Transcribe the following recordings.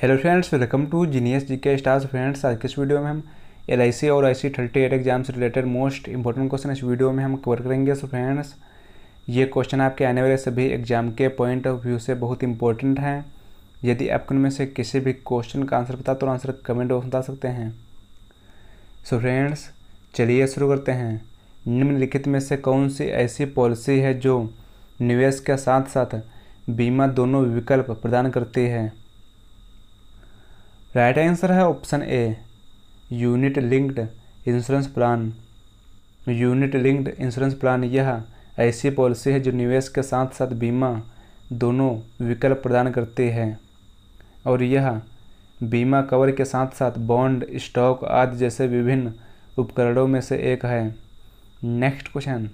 hello friends welcome to genius G K stars friends आज किस video में हम एल आई सी और I C thirty eight exam से रिलेटेड मोस्ट इंपॉर्टेंट क्वेश्चन इस video में हम कवर करेंगे सो फ्रेंड्स ये क्वेश्चन आपके आने वाले सभी एग्जाम के पॉइंट ऑफ व्यू से बहुत इंपॉर्टेंट हैं यदि आपको उनमें से किसी भी क्वेश्चन का आंसर पता तो आंसर कमेंट बॉक्स बता सकते हैं सो फ्रेंड्स चलिए शुरू करते हैं निम्नलिखित में से कौन सी ऐसी पॉलिसी है जो निवेश के साथ साथ बीमा दोनों विकल्प प्रदान करती है राइट आंसर है option A unit linked insurance plan unit linked insurance plan यह ऐसी पॉलिसी है जो निवेश के साथ साथ बीमा दोनों विकल्प प्रदान करती है और यह बीमा कवर के साथ साथ बॉन्ड स्टॉक आदि जैसे विभिन्न उपकरणों में से एक है नेक्स्ट क्वेश्चन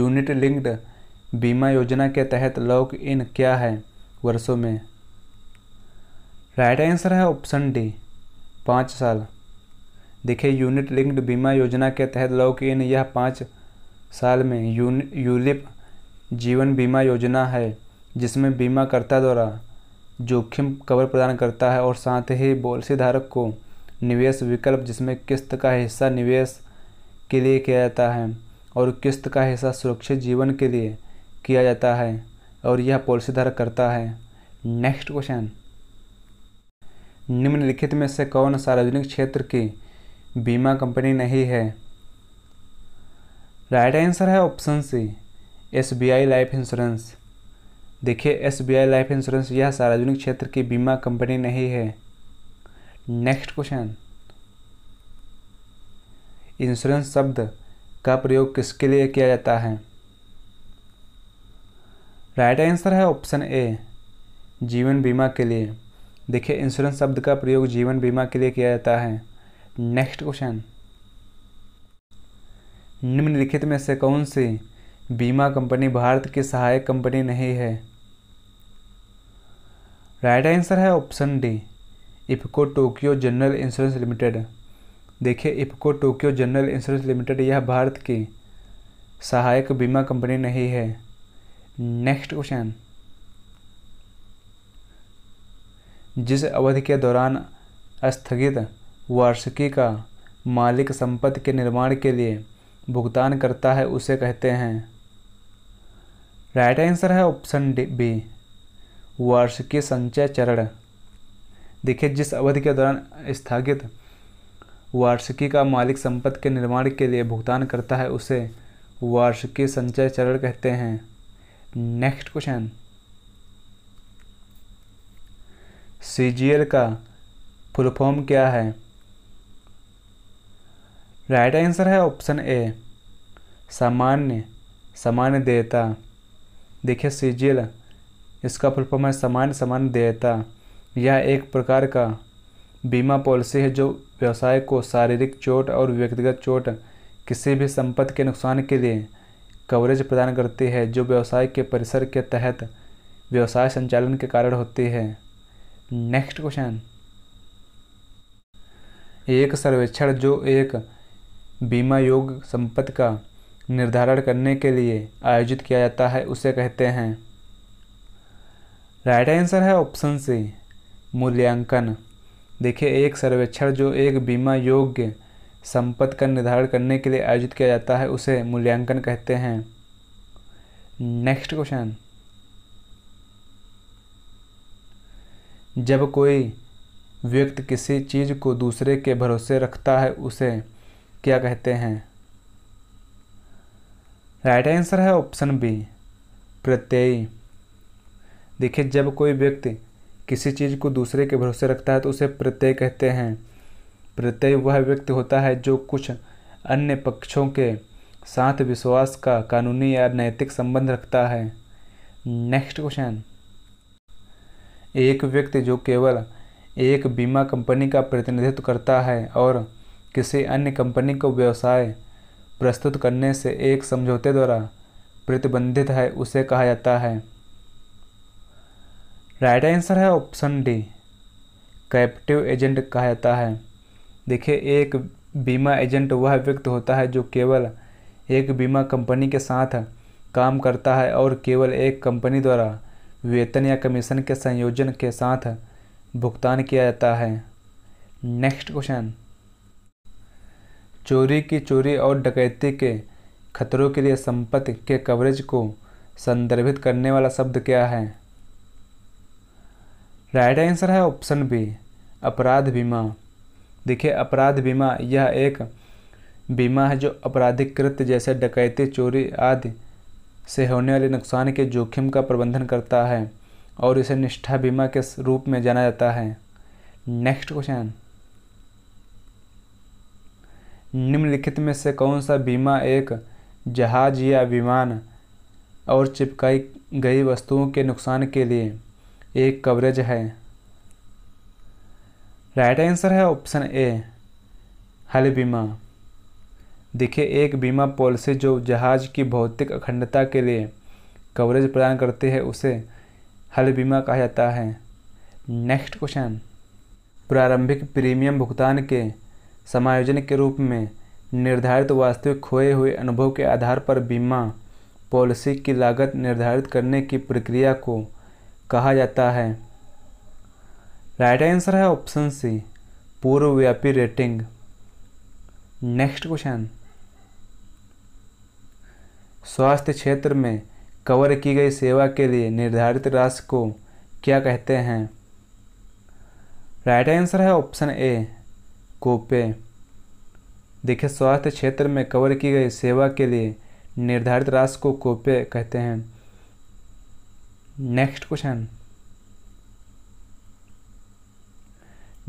यूनिट लिंक्ड बीमा योजना के तहत लॉक इन क्या है वर्षों में राइट आंसर है ऑप्शन डी पाँच साल देखिए यूनिट लिंक्ड बीमा योजना के तहत लॉक इन यह पाँच साल में यूलिप जीवन बीमा योजना है जिसमें बीमाकर्ता द्वारा जोखिम कवर प्रदान करता है और साथ ही धारक को निवेश विकल्प जिसमें किस्त का हिस्सा निवेश के लिए किया जाता है और किस्त का हिस्सा सुरक्षित जीवन के लिए किया जाता है और यह पॉलिसी धारक करता है नेक्स्ट क्वेश्चन निम्नलिखित में से कौन सार्वजनिक क्षेत्र की बीमा कंपनी नहीं है राइट आंसर है option C S B I life insurance देखिए S B I life insurance यह सार्वजनिक क्षेत्र की बीमा कंपनी नहीं है नेक्स्ट क्वेश्चन इंश्योरेंस शब्द का प्रयोग किसके लिए किया जाता है राइट आंसर है ऑप्शन ए जीवन बीमा के लिए देखिए इंश्योरेंस शब्द का प्रयोग जीवन बीमा के लिए किया जाता है नेक्स्ट क्वेश्चन निम्नलिखित में से कौन सी बीमा कंपनी भारत की सहायक कंपनी नहीं है राइट आंसर है option D IFFCO Tokyo general insurance limited देखिए IFFCO Tokyo general insurance limited यह भारत की सहायक बीमा कंपनी नहीं है नेक्स्ट क्वेश्चन जिस अवधि के दौरान स्थगित वार्षिकी का मालिक संपत्ति के निर्माण के लिए भुगतान करता है उसे कहते हैं राइट आंसर है ऑप्शन बी वार्षिकी संचय चरण देखिए जिस अवधि के दौरान स्थगित वार्षिकी का मालिक संपत्ति के निर्माण के लिए भुगतान करता है उसे वार्षिकी संचय चरण कहते हैं नेक्स्ट क्वेश्चन सीजीएल का फुल फॉर्म क्या है राइट आंसर है ऑप्शन ए सामान्य सामान्य देयता देखिए सीजीएल इसका फुल फॉर्म है सामान्य सामान्य देयता यह एक प्रकार का बीमा पॉलिसी है जो व्यवसाय को शारीरिक चोट और व्यक्तिगत चोट किसी भी संपत्ति के नुकसान के लिए कवरेज प्रदान करती है जो व्यवसाय के परिसर के तहत व्यवसाय संचालन के कारण होती है नेक्स्ट क्वेश्चन एक सर्वेक्षण जो एक बीमा योग संपत्ति का निर्धारण करने के लिए आयोजित किया जाता है उसे कहते हैं राइट आंसर है ऑप्शन सी मूल्यांकन देखिए एक सर्वेक्षण जो एक बीमा योग्य संपत्ति का निर्धारण करने के लिए आयोजित किया जाता है उसे मूल्यांकन कहते हैं नेक्स्ट क्वेश्चन जब कोई व्यक्ति किसी चीज़ को दूसरे के भरोसे रखता है उसे क्या कहते हैं राइट आंसर है ऑप्शन बी प्रत्यय देखिए जब कोई व्यक्ति किसी चीज़ को दूसरे के भरोसे रखता है तो उसे प्रत्यय कहते हैं प्रत्यय वह व्यक्ति होता है जो कुछ अन्य पक्षों के साथ विश्वास का कानूनी या नैतिक संबंध रखता है नेक्स्ट क्वेश्चन एक व्यक्ति जो केवल एक बीमा कंपनी का प्रतिनिधित्व करता है और किसी अन्य कंपनी को व्यवसाय प्रस्तुत करने से एक समझौते द्वारा प्रतिबंधित है उसे कहा जाता है राइट आंसर है ऑप्शन डी कैप्टिव एजेंट कहा जाता है देखिए एक बीमा एजेंट वह व्यक्ति होता है जो केवल एक बीमा कंपनी के साथ काम करता है और केवल एक कंपनी द्वारा वेतन या कमीशन के संयोजन के साथ भुगतान किया जाता है नेक्स्ट क्वेश्चन चोरी की चोरी और डकैती के खतरों के लिए संपत्ति के कवरेज को संदर्भित करने वाला शब्द क्या है राइट आंसर है ऑप्शन बी अपराध बीमा देखिए अपराध बीमा यह एक बीमा है जो आपराधिक कृत्य जैसे डकैती चोरी आदि से होने वाले नुकसान के जोखिम का प्रबंधन करता है और इसे निष्ठा बीमा के रूप में जाना जाता है नेक्स्ट क्वेश्चन निम्नलिखित में से कौन सा बीमा एक जहाज या विमान और चिपकाई गई वस्तुओं के नुकसान के लिए एक कवरेज है राइट आंसर है ऑप्शन ए हल बीमा देखिए एक बीमा पॉलिसी जो जहाज़ की भौतिक अखंडता के लिए कवरेज प्रदान करती है उसे हल बीमा कहा जाता है नेक्स्ट क्वेश्चन प्रारंभिक प्रीमियम भुगतान के समायोजन के रूप में निर्धारित वास्तविक खोए हुए अनुभव के आधार पर बीमा पॉलिसी की लागत निर्धारित करने की प्रक्रिया को कहा जाता है राइट आंसर है ऑप्शन सी पूर्वव्यापी रेटिंग नेक्स्ट क्वेश्चन स्वास्थ्य क्षेत्र में कवर की गई सेवा के लिए निर्धारित राशि को क्या कहते हैं राइट आंसर है ऑप्शन ए कोपे देखिए स्वास्थ्य क्षेत्र में कवर की गई सेवा के लिए निर्धारित राशि को कोपे कहते हैं नेक्स्ट क्वेश्चन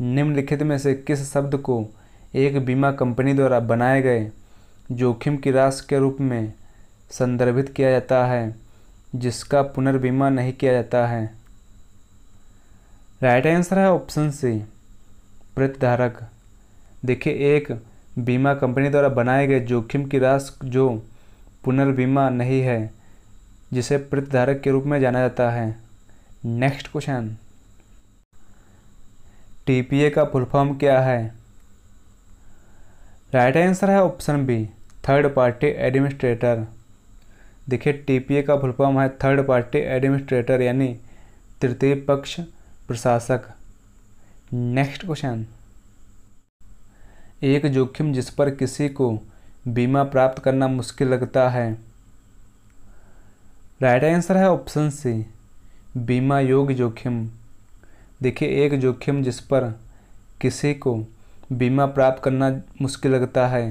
निम्नलिखित में से किस शब्द को एक बीमा कंपनी द्वारा बनाए गए जोखिम की राशि के रूप में संदर्भित किया जाता है जिसका पुनर्बीमा नहीं किया जाता है राइट आंसर है ऑप्शन सी प्रतिधारक देखिए एक बीमा कंपनी द्वारा बनाए गए जोखिम की राशि जो पुनर्बीमा नहीं है जिसे प्रतिधारक के रूप में जाना जाता है नेक्स्ट क्वेश्चन टीपीए का फुल फॉर्म क्या है राइट आंसर है option B third party administrator देखिए टीपीए का फुल फॉर्म है थर्ड पार्टी एडमिनिस्ट्रेटर यानी तृतीय पक्ष प्रशासक नेक्स्ट क्वेश्चन एक जोखिम जिस पर किसी को बीमा प्राप्त करना मुश्किल लगता है राइट आंसर है ऑप्शन सी बीमा योग्य जोखिम देखिए एक जोखिम जिस पर किसी को बीमा प्राप्त करना मुश्किल लगता है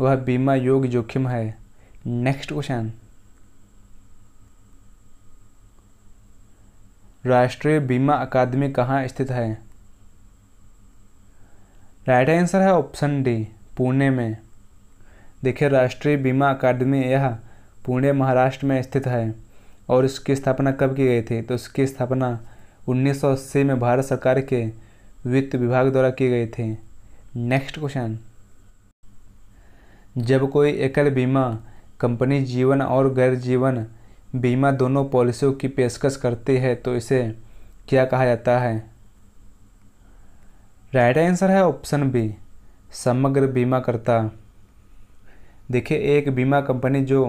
वह बीमा योग्य जोखिम है नेक्स्ट क्वेश्चन राष्ट्रीय बीमा अकादमी कहाँ स्थित है राइट आंसर है ऑप्शन डी पुणे में देखिए राष्ट्रीय बीमा अकादमी यह पुणे महाराष्ट्र में स्थित है और इसकी स्थापना कब की गई थी तो इसकी स्थापना 1980 में भारत सरकार के वित्त विभाग द्वारा की गई थी नेक्स्ट क्वेश्चन जब कोई एकल बीमा कंपनी जीवन और गैर जीवन बीमा दोनों पॉलिसियों की पेशकश करती है तो इसे क्या कहा जाता है राइट आंसर है ऑप्शन बी समग्र बीमाकर्ता देखिए एक बीमा कंपनी जो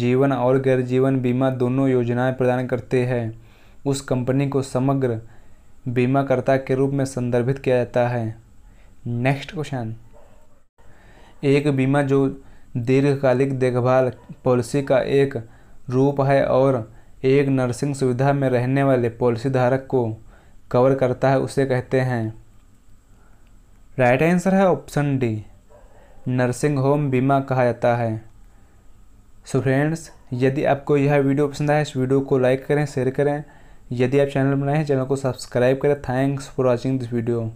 जीवन और गैर जीवन बीमा दोनों योजनाएं प्रदान करते हैं उस कंपनी को समग्र बीमाकर्ता के रूप में संदर्भित किया जाता है नेक्स्ट क्वेश्चन एक बीमा जो दीर्घकालिक देखभाल पॉलिसी का एक रूप है और एक नर्सिंग सुविधा में रहने वाले पॉलिसी धारक को कवर करता है उसे कहते हैं राइट आंसर है ऑप्शन डी नर्सिंग होम बीमा कहा जाता है सो so फ्रेंड्स यदि आपको यह वीडियो पसंद आए इस वीडियो को लाइक करें शेयर करें यदि आप चैनल बनाए हैं चैनल को सब्सक्राइब करें thanks for watching this video